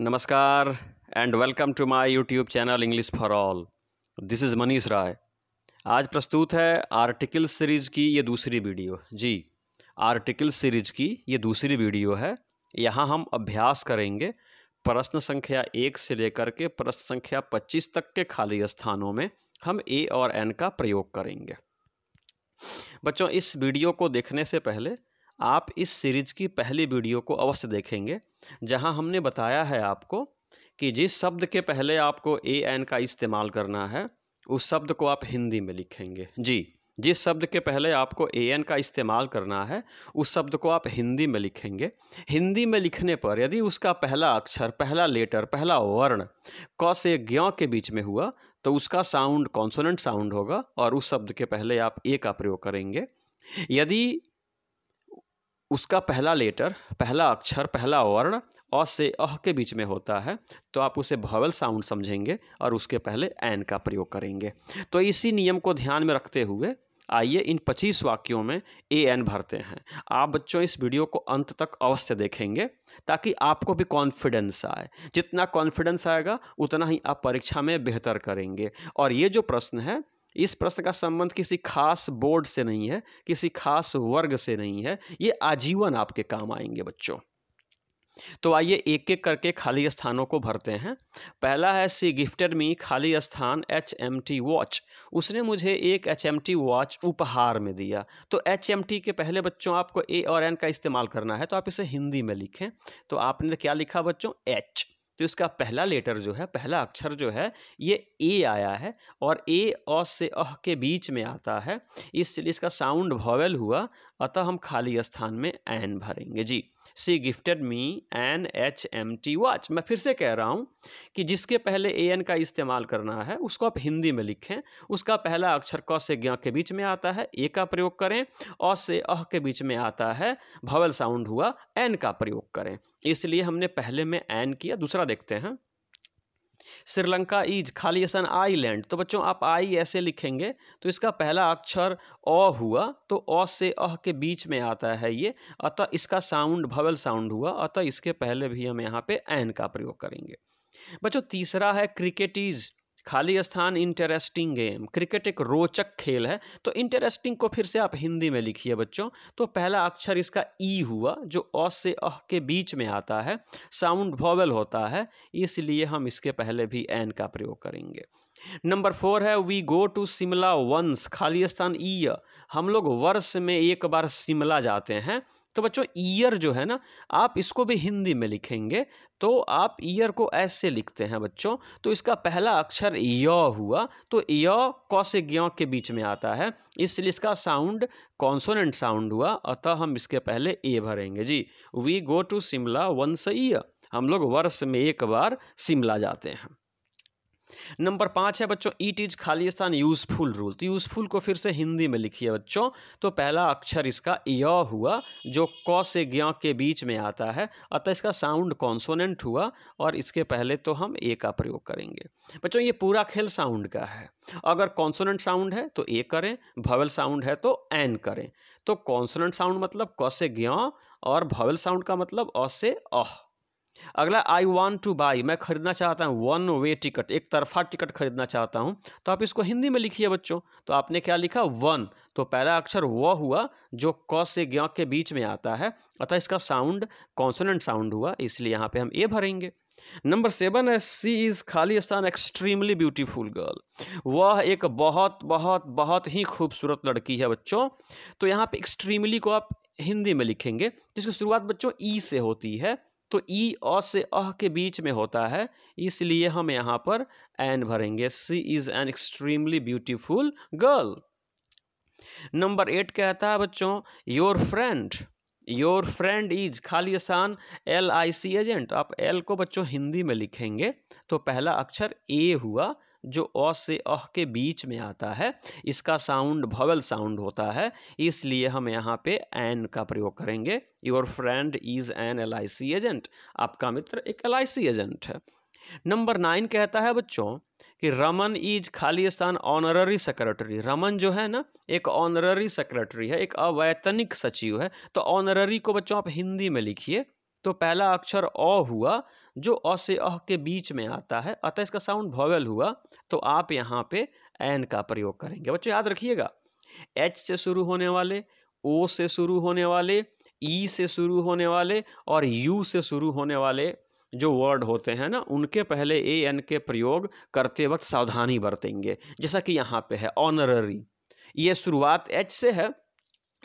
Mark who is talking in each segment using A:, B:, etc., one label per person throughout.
A: नमस्कार and welcome to my YouTube channel English for all this is Manish Rai आज प्रस्तुत है आर्टिकल सीरीज़ की ये दूसरी वीडियो जी आर्टिकल सीरीज़ की ये दूसरी वीडियो है यहाँ हम अभ्यास करेंगे प्रश्न संख्या एक से लेकर के प्रश्न संख्या पच्चीस तक के खाली स्थानों में हम ए और एन का प्रयोग करेंगे बच्चों इस वीडियो को देखने से पहले आप इस सीरीज की पहली वीडियो को अवश्य देखेंगे जहां हमने बताया है आपको कि जिस शब्द के पहले आपको ए एन का इस्तेमाल करना है उस शब्द को आप हिंदी में लिखेंगे जी जिस शब्द के पहले आपको ए एन का इस्तेमाल करना है उस शब्द को आप हिंदी में लिखेंगे हिंदी में लिखने पर यदि उसका पहला अक्षर पहला लेटर पहला वर्ण क से ज्ञ के बीच में हुआ तो उसका साउंड कॉन्सोनेंट साउंड होगा और उस शब्द के पहले आप ए का प्रयोग करेंगे यदि उसका पहला लेटर पहला अक्षर पहला वर्ण अ से अह के बीच में होता है तो आप उसे भवल साउंड समझेंगे और उसके पहले एन का प्रयोग करेंगे तो इसी नियम को ध्यान में रखते हुए आइए इन 25 वाक्यों में ए एन भरते हैं आप बच्चों इस वीडियो को अंत तक अवश्य देखेंगे ताकि आपको भी कॉन्फिडेंस आए जितना कॉन्फिडेंस आएगा उतना ही आप परीक्षा में बेहतर करेंगे और ये जो प्रश्न है इस प्रश्न का संबंध किसी खास बोर्ड से नहीं है किसी खास वर्ग से नहीं है ये आजीवन आपके काम आएंगे बच्चों तो आइए एक एक करके खाली स्थानों को भरते हैं पहला है सी गिफ्टेड मी खाली स्थान एच एम टी वॉच उसने मुझे एक एच एम टी वॉच उपहार में दिया तो एच एम टी के पहले बच्चों आपको ए और एन का इस्तेमाल करना है तो आप इसे हिंदी में लिखें तो आपने क्या लिखा बच्चों एच तो इसका पहला लेटर जो है पहला अक्षर जो है ये ए आया है और ए औ से अह के बीच में आता है इसलिए इसका साउंड भॉवेल हुआ अतः हम खाली स्थान में एन भरेंगे जी she gifted me an H M T watch मैं फिर से कह रहा हूँ कि जिसके पहले ए एन का इस्तेमाल करना है उसको आप हिंदी में लिखें उसका पहला अक्षर क से ज्ञ के बीच में आता है ए का प्रयोग करें अ से अह के बीच में आता है भवल साउंड हुआ एन का प्रयोग करें इसलिए हमने पहले में एन किया दूसरा देखते हैं श्रीलंका इज खाली आसान आईलैंड तो बच्चों आप आई ऐसे लिखेंगे तो इसका पहला अक्षर अ हुआ तो अ से अह के बीच में आता है ये अतः इसका साउंड भवल साउंड हुआ अतः इसके पहले भी हम यहाँ पे एन का प्रयोग करेंगे बच्चों तीसरा है क्रिकेट इज खाली स्थान इंटरेस्टिंग गेम क्रिकेट एक रोचक खेल है तो इंटरेस्टिंग को फिर से आप हिंदी में लिखिए बच्चों तो पहला अक्षर इसका ई e हुआ जो अ से अह के बीच में आता है साउंड वॉवल होता है इसलिए हम इसके पहले भी एन का प्रयोग करेंगे नंबर फोर है we go to Shimla once खाली स्थान ई e, हम लोग वर्ष में एक बार शिमला जाते हैं तो बच्चों ईयर जो है ना आप इसको भी हिंदी में लिखेंगे तो आप ईयर को ऐसे लिखते हैं बच्चों तो इसका पहला अक्षर य हुआ तो य क से ज्ञ के बीच में आता है इसलिए इसका साउंड कॉन्सोनेंट साउंड हुआ अतः हम इसके पहले ए भरेंगे जी we go to Shimla once year हम लोग वर्ष में एक बार शिमला जाते हैं नंबर पाँच है बच्चों ईट इज खाली स्थान यूजफुल रूल तो यूजफुल को फिर से हिंदी में लिखिए बच्चों तो पहला अक्षर इसका य हुआ जो क से ज्ञ के बीच में आता है अतः इसका साउंड कॉन्सोनेंट हुआ और इसके पहले तो हम ए का प्रयोग करेंगे बच्चों ये पूरा खेल साउंड का है अगर कॉन्सोनेंट साउंड है तो ए करें भवल साउंड है तो एन करें तो कॉन्सोनेंट साउंड मतलब क से ज्ञ और भवल साउंड का मतलब अ से अह अगला आई वॉन्ट टू बाई मैं खरीदना चाहता हूँ वन वे टिकट एक तरफा टिकट खरीदना चाहता हूँ तो आप इसको हिंदी में लिखिए बच्चों तो आपने क्या लिखा वन तो पहला अक्षर व हुआ जो क से ज्ञ के बीच में आता है अतः इसका साउंड कॉन्सोनेंट साउंड हुआ इसलिए यहाँ पे हम ए भरेंगे नंबर सेवन है सी इज़ खाली स्थान एक्सट्रीमली ब्यूटीफुल गर्ल वह एक बहुत बहुत बहुत ही खूबसूरत लड़की है बच्चों तो यहाँ पे एक्सट्रीमली को आप हिंदी में लिखेंगे जिसकी शुरुआत बच्चों ई e से होती है तो ई अ से अह के बीच में होता है इसलिए हम यहाँ पर एन भरेंगे she is an extremely beautiful girl number eight कहता है बच्चों your friend your friend is खाली स्थान एल आई सी एजेंट आप एल को बच्चों हिंदी में लिखेंगे तो पहला अक्षर ए हुआ जो अ से अह के बीच में आता है इसका साउंड भवल साउंड होता है इसलिए हम यहाँ पे एन का प्रयोग करेंगे your friend is an L agent आपका मित्र एक एल एजेंट है नंबर नाइन कहता है बच्चों कि रमन इज खाली स्थान ऑनररी सेक्रेटरी रमन जो है ना एक ऑनररी सेक्रेटरी है एक अवैतनिक सचिव है तो ऑनररी को बच्चों आप हिंदी में लिखिए तो पहला अक्षर अ हुआ जो अ से अह के बीच में आता है अतः इसका साउंड भॉवेल हुआ तो आप यहाँ पे एन का प्रयोग करेंगे बच्चों याद रखिएगा एच से शुरू होने वाले ओ से शुरू होने वाले ई e से शुरू होने वाले और यू से शुरू होने वाले जो वर्ड होते हैं ना उनके पहले ए एन के प्रयोग करते वक्त सावधानी बरतेंगे जैसा कि यहाँ पे है ऑनररी ये शुरुआत एच से है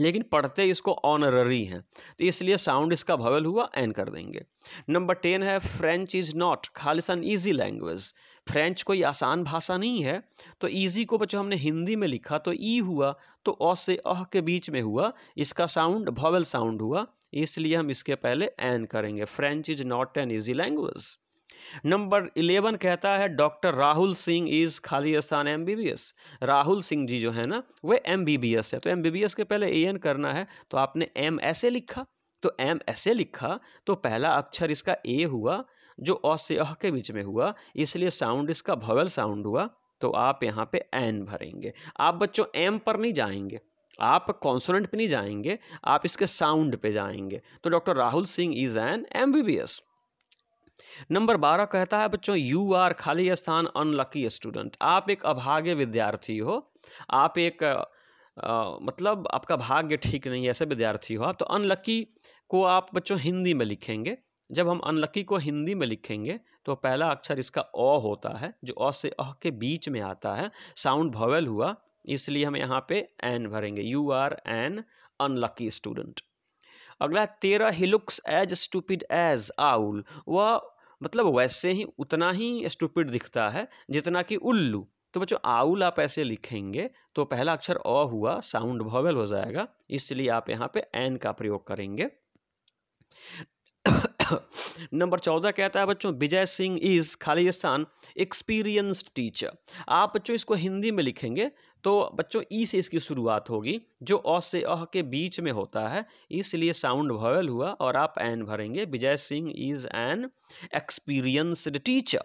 A: लेकिन पढ़ते इसको ऑनररी हैं तो इसलिए साउंड इसका भवल हुआ एन कर देंगे नंबर टेन है फ्रेंच इज़ नॉट खालिस्तान ईजी लैंग्वेज फ्रेंच कोई आसान भाषा नहीं है तो ईजी को बच्चों हमने हिंदी में लिखा तो ई e हुआ तो अ से अह के बीच में हुआ इसका साउंड भवल साउंड हुआ इसलिए हम इसके पहले एन करेंगे French is not an easy language number eleven कहता है डॉक्टर राहुल सिंह इज खाली स्थान एम राहुल सिंह जी जो है ना वह एम है तो एम के पहले ए एन करना है तो आपने एम ऐसे लिखा तो एम ऐसे लिखा तो पहला अक्षर इसका ए हुआ जो अ से अह के बीच में हुआ इसलिए साउंड इसका भवल साउंड हुआ तो आप यहाँ पे एन भरेंगे आप बच्चों एम पर नहीं जाएंगे आप कॉन्सोनेंट पे नहीं जाएंगे आप इसके साउंड पे जाएंगे तो doctor Rahul Singh is an M B B S number बारह कहता है बच्चों यू आर खाली स्थान अनलकी स्टूडेंट आप एक अभागे विद्यार्थी हो आप एक आ, मतलब आपका भाग्य ठीक नहीं है ऐसे विद्यार्थी हो आप तो अनलकी को आप बच्चों हिंदी में लिखेंगे जब हम अनलकी को हिंदी में लिखेंगे तो पहला अक्षर इसका अ होता है जो अ से अह के बीच में आता है साउंड भवेल हुआ इसलिए हम यहाँ पे एन भरेंगे you are an unlucky student अगला तेरह he looks as stupid as owl वह मतलब वैसे ही उतना ही स्टूपिड दिखता है जितना कि उल्लू तो बच्चों आउल आप ऐसे लिखेंगे तो पहला अक्षर अ हुआ साउंड भवेल हो जाएगा इसलिए आप यहाँ पे एन का प्रयोग करेंगे नंबर चौदह कहता है बच्चों विजय सिंह इज खालिस्तान एक्सपीरियंस्ड टीचर आप बच्चों इसको हिंदी में लिखेंगे तो बच्चों ई से इसकी शुरुआत होगी जो अ से अह के बीच में होता है इसलिए साउंड वॉयल हुआ और आप एन भरेंगे Vijay Singh is an experienced teacher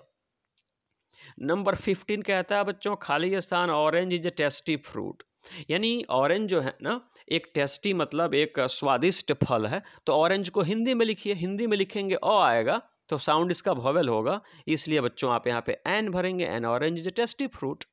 A: number fifteen कहता है बच्चों खाली स्थान orange is a tasty fruit यानी ऑरेंज जो है ना एक टेस्टी मतलब एक स्वादिष्ट फल है तो ऑरेंज को हिंदी में लिखिए हिंदी में लिखेंगे अ आएगा तो साउंड इसका भवेल होगा इसलिए बच्चों आप यहाँ पे एन भरेंगे an orange is a tasty fruit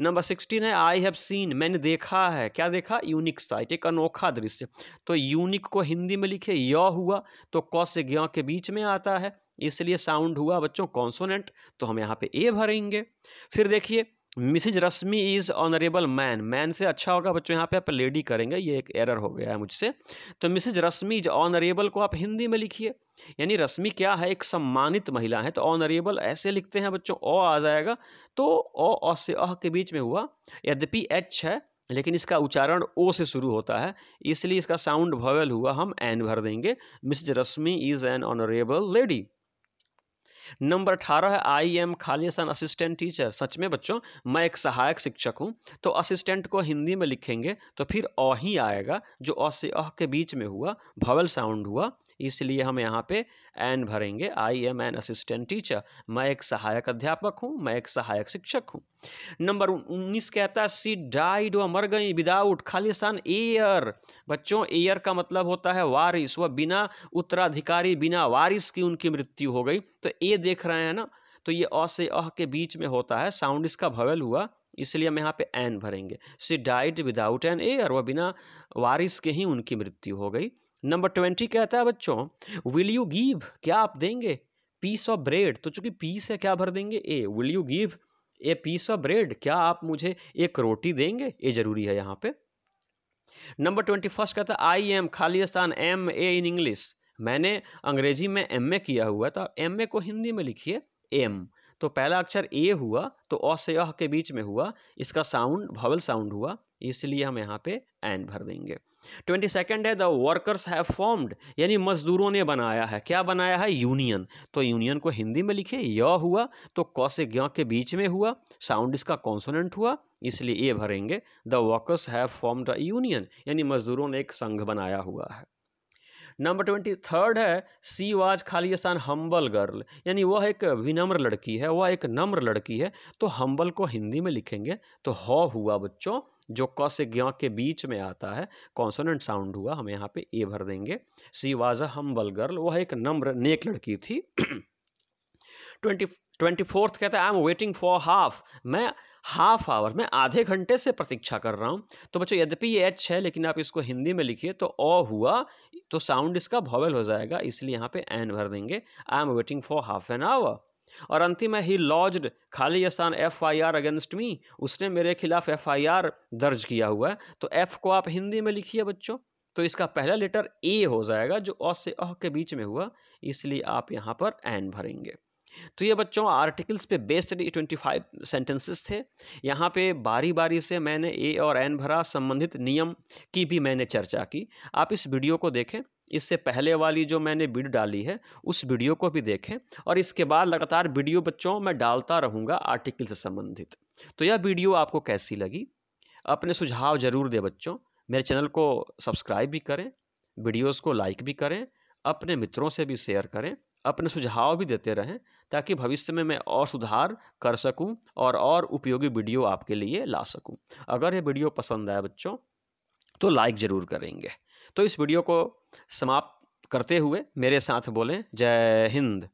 A: number sixteen है आई हैव सीन मैंने देखा है क्या देखा यूनिक साइट एक अनोखा दृश्य तो यूनिक को हिंदी में लिखे य हुआ तो क से ग के बीच में आता है इसलिए साउंड हुआ बच्चों कॉन्सोनेंट तो हम यहाँ पे ए भरेंगे फिर देखिए Mrs Rashmi is honourable man man से अच्छा होगा बच्चों यहाँ पे आप लेडी करेंगे ये एक एरर हो गया है मुझसे तो मिसिज रश्मि इज ऑनरेबल को आप हिंदी में लिखिए यानी रश्मि क्या है एक सम्मानित महिला है तो ऑनरेबल ऐसे लिखते हैं बच्चों ओ आ जाएगा तो ओ और से अह के बीच में हुआ यद्यपि एच है लेकिन इसका उच्चारण ओ से शुरू होता है इसलिए इसका साउंड भवेल हुआ हम एन भर देंगे Mrs Rashmi is an honourable lady number अठारह है आई एम खालिस्तान असिस्टेंट टीचर सच में बच्चों मैं एक सहायक शिक्षक हूँ तो असिस्टेंट को हिंदी में लिखेंगे तो फिर अ ही आएगा जो अ से अह के बीच में हुआ भवल साउंड हुआ इसलिए हम यहाँ पे एन भरेंगे I am an assistant teacher मैं एक सहायक अध्यापक हूँ मैं एक सहायक शिक्षक हूँ नंबर उन्नीस कहता है सी डाइड वह मर गई विदाउट खालिस्तान एयर बच्चों एयर का मतलब होता है वारिस वह बिना उत्तराधिकारी बिना वारिस की उनकी मृत्यु हो गई तो ए देख रहे हैं ना तो ये अ से अह के बीच में होता है साउंड इसका भवेल हुआ इसलिए हम यहाँ पे एन भरेंगे she died without an a और वह बिना वारिस के ही उनकी मृत्यु हो गई नंबर ट्वेंटी कहता है बच्चों विल यू गिव क्या आप देंगे पीस ऑफ ब्रेड तो चूंकि पीस है क्या भर देंगे a will you give a piece of bread क्या आप मुझे एक रोटी देंगे ये जरूरी है यहाँ पे नंबर ट्वेंटी फर्स्ट कहता है आई एम खाली स्थान एम ए इन इंग्लिश मैंने अंग्रेजी में एम ए किया हुआ तो आप एम को हिंदी में लिखिए एम तो पहला अक्षर ए हुआ तो अ से अह के बीच में हुआ इसका साउंड भवल साउंड हुआ इसलिए हम यहाँ पे एन भर देंगे ट्वेंटी सेकेंड है द वर्कर्स हैव फॉर्म्ड यानी मजदूरों ने बनाया है क्या बनाया है यूनियन तो यूनियन को हिंदी में लिखे य हुआ तो क से ग के बीच में हुआ साउंड इसका कॉन्सोनेंट हुआ इसलिए ए भरेंगे the workers have formed a union यानी मजदूरों ने एक संघ बनाया हुआ है नंबर ट्वेंटी थर्ड है सी वाज खाली स्थान हम्बल गर्ल यानी वह एक विनम्र लड़की है वह एक नम्र लड़की है तो हम्बल को हिंदी में लिखेंगे तो ह हुआ बच्चों जो क से ज्ञ के बीच में आता है कॉन्सोनेंट साउंड हुआ हम यहाँ पे ए भर देंगे she was a humble girl वह एक नम्र नेक लड़की थी ट्वेंटी ट्वेंटी फोर्थ कहता है I am waiting for half मैं हाफ आवर मैं आधे घंटे से प्रतीक्षा कर रहा हूँ तो बच्चों यद्यपि ये एच है लेकिन आप इसको हिंदी में लिखिए तो ओ हुआ तो साउंड इसका भॉवेल हो जाएगा इसलिए यहाँ पे एन भर देंगे I am waiting for half an hour और अंतिम है ही लॉज्ड खाली स्थान F I R against me उसने मेरे खिलाफ एफ आई आर दर्ज किया हुआ है तो एफ़ को आप हिंदी में लिखिए बच्चों तो इसका पहला लेटर ए हो जाएगा जो अ से अह के बीच में हुआ इसलिए आप यहाँ पर एन भरेंगे तो ये बच्चों आर्टिकल्स पे बेस्ड ट्वेंटी फाइव सेंटेंसेस थे यहाँ पे बारी बारी से मैंने ए और एन भरा संबंधित नियम की भी मैंने चर्चा की आप इस वीडियो को देखें इससे पहले वाली जो मैंने वीडियो डाली है उस वीडियो को भी देखें और इसके बाद लगातार वीडियो बच्चों मैं डालता रहूँगा आर्टिकल से संबंधित तो यह वीडियो आपको कैसी लगी अपने सुझाव ज़रूर दें बच्चों मेरे चैनल को सब्सक्राइब भी करें वीडियोज़ को लाइक भी करें अपने मित्रों से भी शेयर करें अपने सुझाव भी देते रहें ताकि भविष्य में मैं और सुधार कर सकूं और और उपयोगी वीडियो आपके लिए ला सकूं अगर ये वीडियो पसंद आए बच्चों तो लाइक ज़रूर करेंगे तो इस वीडियो को समाप्त करते हुए मेरे साथ बोलें जय हिंद